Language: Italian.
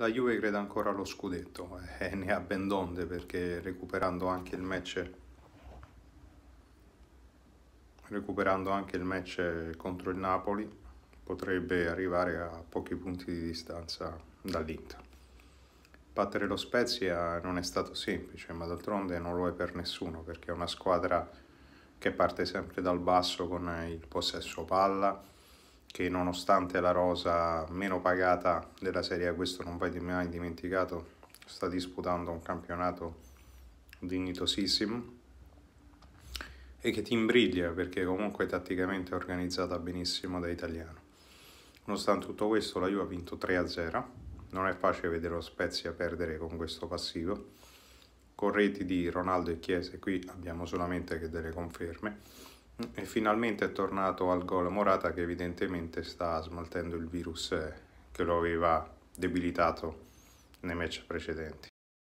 La Juve crede ancora allo scudetto eh, e ne ha ben donde perché recuperando anche il match recuperando anche il match contro il Napoli potrebbe arrivare a pochi punti di distanza dall'Inter. Battere lo Spezia non è stato semplice, ma d'altronde non lo è per nessuno perché è una squadra che parte sempre dal basso con il possesso palla che nonostante la rosa meno pagata della Serie A, questo non vai mai dimenticato, sta disputando un campionato dignitosissimo e che ti imbriglia perché comunque tatticamente è organizzata benissimo da italiano. Nonostante tutto questo la Juve ha vinto 3-0, non è facile vedere lo Spezia perdere con questo passivo, con reti di Ronaldo e Chiesa, qui abbiamo solamente che delle conferme, e finalmente è tornato al gol Morata che evidentemente sta smaltendo il virus eh, che lo aveva debilitato nei match precedenti.